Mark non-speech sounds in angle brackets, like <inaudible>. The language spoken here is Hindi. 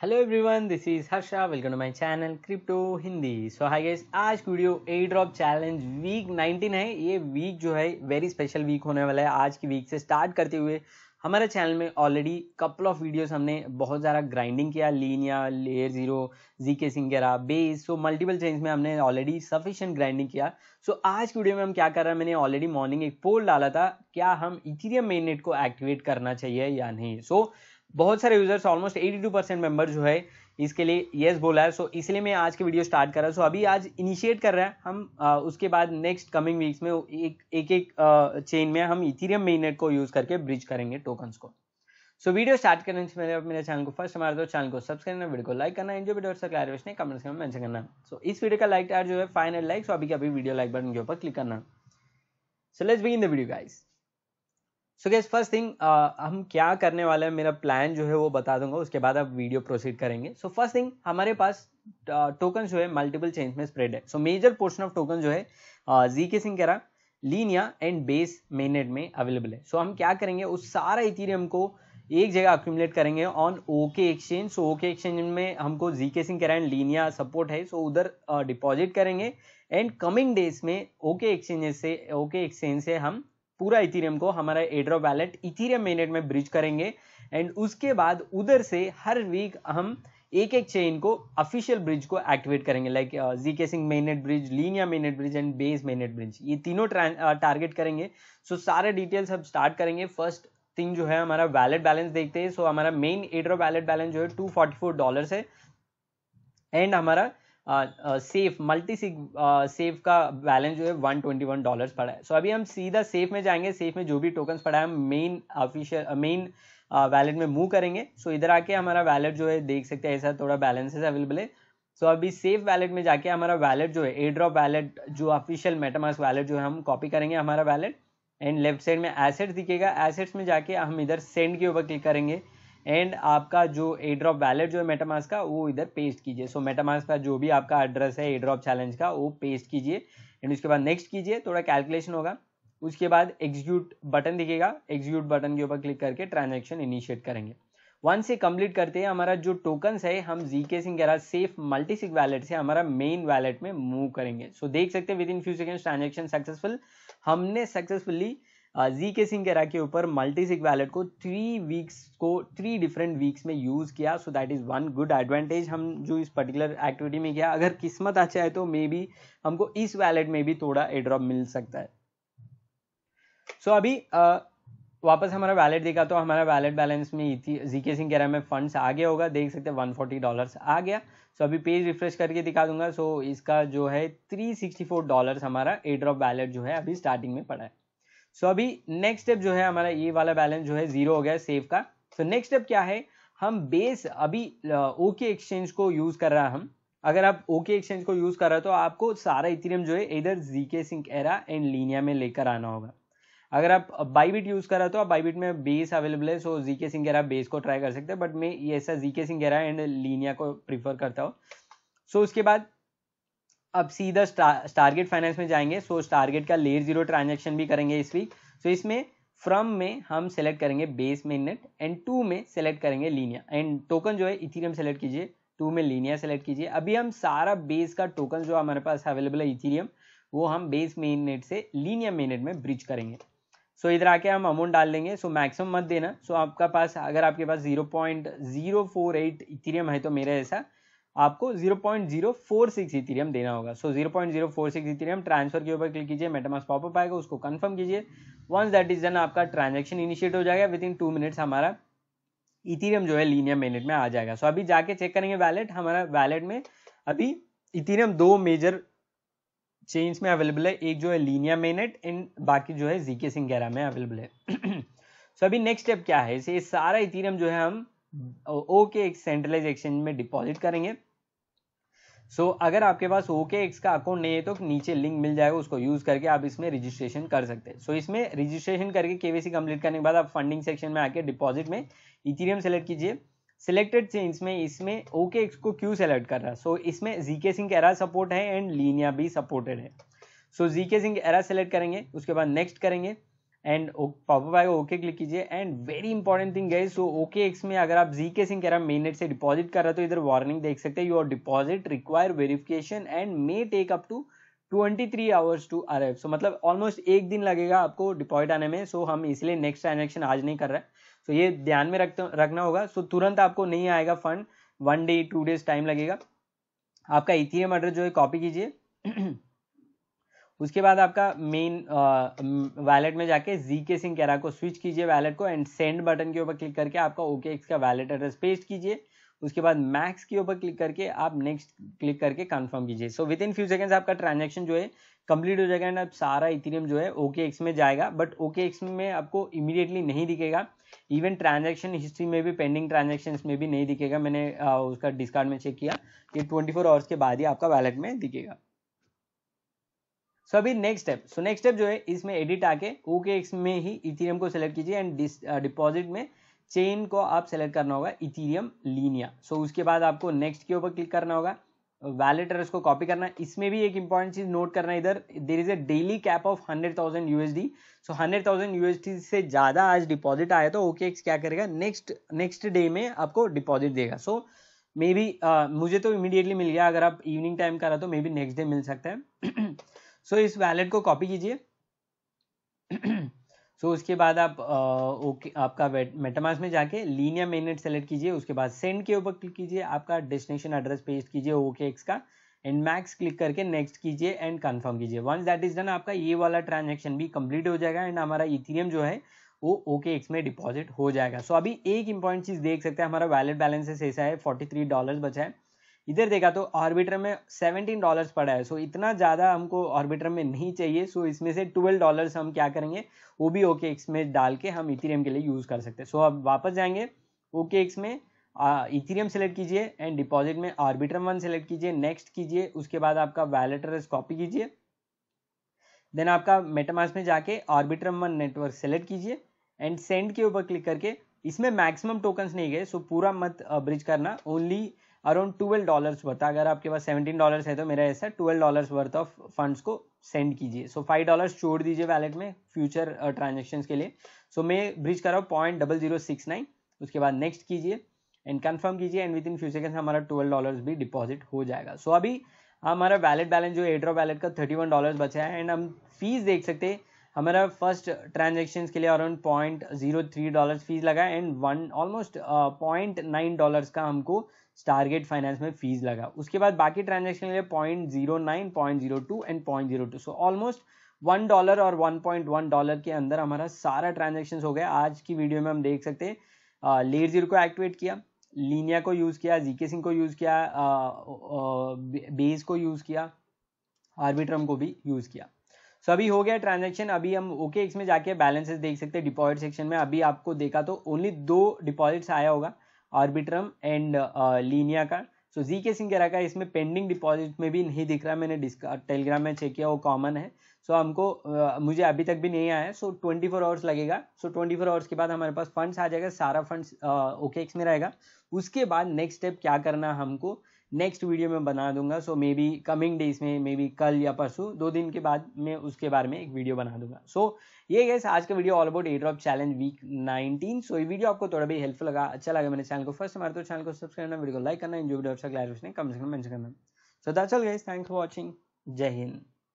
hello everyone this is Harsha welcome to my channel crypto Hindi so hi guys आज video airdrop challenge week 19 है ये वीक जो है वेरी स्पेशल वीक होने वाला है आज की वीक से स्टार्ट करते हुए हमारे चैनल में ऑलरेडी कपल ऑफ वीडियोस हमने बहुत ज़्यादा ग्राइंडिंग किया Linnaea layer zero Z K sync era base so multiple chain में हमने ऑलरेडी सफिशिएंट ग्राइंडिंग किया सो so, आज की वीडियो में हम क्या कर रहे हैं मैंने ऑलरेडी मॉर्निंग एक पोल डाला था क्या हम इथीरियम मेननेट को एक्टिवेट करना चाहिए या नहीं सो so, बहुत सारे यूजर्स ऑलमोस्ट 82 परसेंट मेंबर जो है इसके लिए येस बोला है सो इसलिए मैं आज की वीडियो स्टार्ट कर रहा हूँ सो अभी आज इनिशिएट कर रहा है हम आ, उसके बाद नेक्स्ट कमिंग वीक्स में एक एक, एक चेन में हम इथीरियम मेनेट को यूज करके ब्रिज करेंगे टोकन्स को सो so, वीडियो स्टार्ट करने से पहले मेरे चैनल को फर्स्ट हमारे तो चैनल को सब्सक्राइब करना वीडियो को लाइक करना enjoy video sir clarification comment में मेंशन करना सो so, इस वीडियो का लाइक टार जो है फाइनल लाइक सो अभी अभी वीडियो लाइक बटन के ऊपर क्लिक करना so let's begin the video guys so guys first thing हम क्या करने वाले हैं मेरा प्लान जो है वो बता दूंगा उसके बाद आप वीडियो प्रोसीड करेंगे सो फर्स्ट थिंग हमारे पास टोकन uh, जो है मल्टीपल चेंज में स्प्रेड है so major portion of token जो है Z K sync era Linea and base mainnet में अवेलेबल है सो so, हम क्या करेंगे उस सारा इथीरियम को एक जगह अक्यूमुलेट करेंगे on OK exchange so OK exchange में हमको Z K sync and Linea support है सो so उधर डिपॉजिट uh, करेंगे एंड कमिंग डेज में ओके एक्सचेंजेस से ओके एक्सचेंज से हम पूरा इथीरियम को हमारा एड्रो वैलेट इथीरियम मेनेट में ब्रिज करेंगे एंड उसके बाद उधर से हर वीक हम एक एक चेन को ऑफिशियल ब्रिज को एक्टिवेट करेंगे like Z K sync mainnet bridge Linea mainnet bridge and base mainnet bridge ये तीनों टारगेट uh, करेंगे सो so, सारे डिटेल्स हम स्टार्ट करेंगे फर्स्ट थिंग जो है हमारा वैलेट बैलेंस देखते हैं सो so, हमारा मेन एड्रो वैलेट बैलेंस जो है टू फोर्टी है एंड हमारा सेफ मल्टी सेफ का बैलेंस जो है वन ट्वेंटी वन डॉलर्स पड़ा है सो so, अभी हम सीधा सेफ में जाएंगे सेफ में जो भी टोकन्स पड़ा है हम मेन ऑफिशियल मेन वैलेट में मूव करेंगे सो so, इधर आके हमारा वैलेट जो है देख सकते हैं ऐसा थोड़ा बैलेंसेस अवेलेबल है सो so, अभी सेफ वैलेट में जाके हमारा वैलेट जो है ए ड्रॉप वैलेट जो ऑफिशियल मेटामास वैलेट जो है हम कॉपी करेंगे हमारा वैलेट एंड लेफ्ट साइड में एसेट्स दिखेगा एसेट्स में जाके हम इधर सेंड के ऊपर क्लिक करेंगे एंड आपका जो ए ड्रॉप वैलेट जो है मेटामास का वो इधर पेस्ट कीजिए सो मेटामास का जो भी आपका एड्रेस है ए ड्रॉप चैलेंज का वो पेस्ट कीजिए एंड उसके बाद नेक्स्ट कीजिए थोड़ा कैलकुलेशन होगा उसके बाद एग्जीक्यूट बटन दिखेगा एग्जीक्यूट बटन के ऊपर क्लिक करके ट्रांजेक्शन इनिशिएट करेंगे वन से कंप्लीट करते हैं हमारा जो टोकन्स है हम जी के सिंह गहरा सेफ मल्टीसिक वैलेट से हमारा मेन वैलेट में मूव करेंगे सो so, देख सकते हैं within few seconds transaction successful हमने successfully Z K sync era के ऊपर मल्टीसिक वैलेट को थ्री वीक्स को थ्री डिफरेंट वीक्स में यूज़ किया so that is one good advantage हम जो इस पर्टिकुलर एक्टिविटी में किया अगर किस्मत अच्छा है तो मे बी हमको इस वैलेट में भी थोड़ा एड्रॉप मिल सकता है सो so, अभी आ, वापस हमारा वैलेट देखा तो हमारा वैलेट बैलेंस में जी के सिंह केरा में फंड्स आ गया होगा देख सकते वन फोर्टी डॉलर आ गया सो so, अभी पेज रिफ्रेश करके दिखा दूंगा सो so, इसका जो है थ्री सिक्सटी फोर डॉलर हमारा एड्रॉप वैलेट जो है अभी स्टार्टिंग में पड़ा है सो so, अभी नेक्स्ट स्टेप जो है हमारा ये वाला बैलेंस जो है जीरो हो गया सेव का सो नेक्स्ट स्टेप क्या है हम बेस अभी ओके एक्सचेंज को यूज कर रहा है हम अगर आप ओके एक्सचेंज को यूज कर रहे हो तो आपको सारा इथेरियम जो है इधर Z K sync era and Linea में लेकर आना होगा अगर आप बाईबिट यूज कर रहे हो तो आप बाईबिट में बेस अवेलेबल है so Z K sync era Base को ट्राई कर सकते हैं बट मैं ये ऐसा Z K sync era and Linea को प्रीफर करता हूँ सो so, उसके बाद अब सीधा टारगेट फाइनेंस में जाएंगे सो टारगेट का लेट जीरो ट्रांजेक्शन भी करेंगे इस वीक सो इसमें फ्रॉम में हम सेलेक्ट करेंगे बेस में नेट एंड टू में सेलेक्ट करेंगे लीनिया एंड टोकन जो है इथीरियम सेलेक्ट कीजिए टू में लीनिया सेलेक्ट कीजिए अभी हम सारा बेस का टोकन जो हमारे पास अवेलेबल है इथीरियम वो हम बेस मेन नेट से लीनिया मेन नेट में ब्रिज करेंगे सो so, इधर आके हम अमाउंट डाल देंगे सो so, मैक्सिमम मत देना सो so, आपका पास अगर आपके पास 0.048 इथीरियम है तो मेरे ऐसा आपको 0.046 इथीरियम देना होगा सो so, 0.046 इथेरियम ट्रांसफर के ऊपर क्लिक कीजिए मेटामास पॉपअप आएगा उसको कंफर्म कीजिए वंस दैट इज डन आपका ट्रांजेक्शन इनिशिएट हो जाएगा विद इन टू मिनट्स हमारा इथीरियम जो है लीनियर मेनेट में आ जाएगा सो so, अभी जाके चेक करेंगे वैलेट हमारा वैलेट में अभी इथीरियम दो मेजर चेंज में अवेलेबल है एक जो है लीनिया मेनेट एंड बाकी जो है जीके सिंगेरा में अवेलेबल है सो so, अभी नेक्स्ट स्टेप क्या है इसे सारा इथीरियम जो है हम ओके एक सेंट्रलाइज एक्सचेंज में डिपॉजिट करेंगे सो so, अगर आपके पास ओके एक्स का अकाउंट नहीं है तो नीचे लिंक मिल जाएगा उसको यूज़ करके आप इसमें रजिस्ट्रेशन कर सकते हैं सो इसमें रजिस्ट्रेशन करके केवीसी कंप्लीट करने के बाद आप फंडिंग सेक्शन में आके डिपॉजिट में इथेरियम सेलेक्ट कीजिए सिलेक्टेड चेंज में इसमें ओके एक्स को क्यों सेलेक्ट कर रहा है सो इसमें जीके सिंह एरा सपोर्ट है एंड लीनिया भी सपोर्टेड है so Z K sync era select करेंगे उसके बाद नेक्स्ट करेंगे एंड पॉपअप आएगा ओके क्लिक कीजिए एंड वेरी इंपॉर्टेंट थिंग गई सो ओके एक्स में अगर आप जी के सिंह कह रहा मेनेट से डिपॉजिट कर रहा तो इधर वार्निंग देख सकते हैं your deposit require verification and may take up to twenty three hours to arrive so मतलब ऑलमोस्ट एक दिन लगेगा आपको डिपॉजिट आने में सो so हम इसलिए नेक्स्ट ट्रांजेक्शन आज नहीं कर रहे हैं सो ये ध्यान में रखते रखना होगा सो so तुरंत आपको नहीं आएगा fund one day two days time लगेगा आपका इथीरियम एड्रेस जो है कॉपी कीजिए <clears throat> उसके बाद आपका मेन वैलेट में जाके जी के सिंह कैरा को स्विच कीजिए वैलेट को एंड सेंड बटन के ऊपर क्लिक करके आपका ओके एक्स का वैलेट एड्रेस पेस्ट कीजिए उसके बाद मैक्स के ऊपर क्लिक करके आप नेक्स्ट क्लिक करके कंफर्म कीजिए so within few seconds आपका ट्रांजेक्शन जो है कंप्लीट हो जाएगा एंड अब सारा इथेरियम जो है ओके एक्स में जाएगा बट ओके एक्स में आपको इमीडिएटली नहीं दिखेगा इवन ट्रांजेक्शन हिस्ट्री में भी पेंडिंग ट्रांजेक्शन में भी नहीं दिखेगा मैंने आ, उसका डिस्कार्ड में चेक किया कि ट्वेंटी फोर आवर्स के बाद ही आपका वैलेट में दिखेगा सो अभी next step so next step जो है इसमें एडिट आके ओके एक्स में ही इथीरियम को सेलेक्ट कीजिए एंड डिपॉजिट uh, में चेन को आप सेलेक्ट करना होगा इथीरियम लीनिया सो उसके बाद आपको नेक्स्ट के ऊपर क्लिक करना होगा वैलेट एड्रेस को कॉपी करना इसमें भी एक इंपॉर्टेंट चीज नोट करना है इधर there is a daily cap of hundred thousand USD so hundred thousand USD से ज्यादा आज डिपॉजिट आया तो ओके एक्स क्या करेगा नेक्स्ट नेक्स्ट डे में आपको डिपॉजिट देगा सो मे बी मुझे तो इमीडिएटली मिल गया अगर आप इवनिंग टाइम करा तो मे बी नेक्स्ट डे मिल सकता है <clears throat> सो so, इस वैलेट को कॉपी कीजिए सो <clears throat> so, उसके बाद आप ओके आपका मेटामास में जाके लीनियर मेनेट सेलेक्ट कीजिए उसके बाद सेंड के ऊपर क्लिक कीजिए आपका डेस्टिनेशन एड्रेस पेस्ट कीजिए ओके एक्स का एंड मैक्स क्लिक करके नेक्स्ट कीजिए एंड कंफर्म कीजिए वंस दैट इज डन आपका ये वाला ट्रांजेक्शन भी कंप्लीट हो जाएगा एंड हमारा इथीरियम जो है वो ओके एक्स में डिपॉजिट हो जाएगा सो so, अभी एक इंपॉर्टेंट चीज़ देख सकते हैं हमारा वैलेट बैलेंसेस ऐसा है फोर्टी थ्री डॉलर बचा है इधर देखा तो ऑर्बिटर में सेवनटीन डॉलर्स पड़ा है सो इतना ज़्यादा हमको ऑर्बिटर में नहीं चाहिए सो इसमें से ट्वेल्व डॉलर्स हम क्या करेंगे ओ बी ओके एक्स में डाल के हम इथीरियम के लिए यूज़ कर सकते हैं सो अब वापस जाएंगे ओके एक्स में इथीरियम सेलेक्ट कीजिए एंड डिपॉजिट में आर्बिटर वन सेलेक्ट कीजिए नेक्स्ट कीजिए उसके बाद आपका वैलेटरस कॉपी कीजिए देन आपका मेटामास में जाके ऑर्बिट्रम वन नेटवर्क सेलेक्ट कीजिए एंड सेंड के ऊपर क्लिक करके इसमें मैक्सिमम टोकन्स नहीं गए सो पूरा मत ब्रिज करना only around twelve dollars worth अगर आपके पास सेवेंटीन डॉलर्स है तो मेरा ऐसा twelve dollars worth of funds को सेंड कीजिए सो फाइव डॉलर्स छोड़ दीजिए वैलेट में फ्यूचर ट्रांजेक्शन uh, के लिए सो so, मैं ब्रिज कर रहा हूँ point double zero six nine उसके बाद नेक्स्ट कीजिए एंड कंफर्म कीजिए and within few seconds हमारा ट्वेल्व डॉलर्स भी डिपॉजिट हो जाएगा सो so, अभी हमारा वैलेट बैलेंस जो एड्रॉ वैलेट का थर्टी वन डॉलर्स बचा है एंड हम फीस देख सकते हैं हमारा फर्स्ट ट्रांजेक्शन के लिए around point zero three dollar fees लगा and one almost point nine dollar का हमको टारगेट फाइनेंस में फीस लगा उसके बाद बाकी ट्रांजेक्शन के लिए point zero nine point zero two and point zero two so almost one dollar और वन पॉइंट वन डॉलर के अंदर हमारा सारा ट्रांजेक्शन हो गया आज की वीडियो में हम देख सकते हैं लेट uh, जीरो को एक्टिवेट किया लीनिया को यूज़ किया जीके सिंह को यूज़ किया बेस uh, uh, को यूज़ किया आर्बिट्रम को भी यूज़ किया सो अभी हो गया ट्रांजेक्शन अभी हम ओके एक्स में जाके बैलेंसेस देख सकते हैं डिपॉजिट सेक्शन में अभी आपको देखा तो ओनली दो डिपॉजिट्स आया होगा ऑर्बिट्रम एंड लीनिया का सो जी के रहा है इसमें पेंडिंग डिपॉजिट में भी नहीं दिख रहा मैंने टेलीग्राम uh, में चेक किया वो कॉमन है सो so, हमको आ, uh, मुझे अभी तक भी नहीं आया है सो ट्वेंटी फोर आवर्स लगेगा सो ट्वेंटी फोर आवर्स के बाद हमारे पास फंड्स आ जाएगा सारा फंड्स ओके एक्स में रहेगा उसके बाद नेक्स्ट स्टेप क्या करना हमको नेक्स्ट वीडियो में बना दूंगा so maybe coming days में मे बी कल या परसों दो दिन के बाद मैं उसके बारे में एक वीडियो बना दूंगा सो so, ये गैस आज का video all about airdrop challenge week 19 so so, ये वीडियो आपको थोड़ा भी हेल्पफुल लगा अच्छा लगा मेरे चैनल को फर्स्ट हमारे तो चैनल को सब्सक्राइब करना वीडियो को लाइक करना जो वीडियो अच्छा क्लैरिफिकेशन कम से कम करना so that's all guys thanks for watching जय हिंद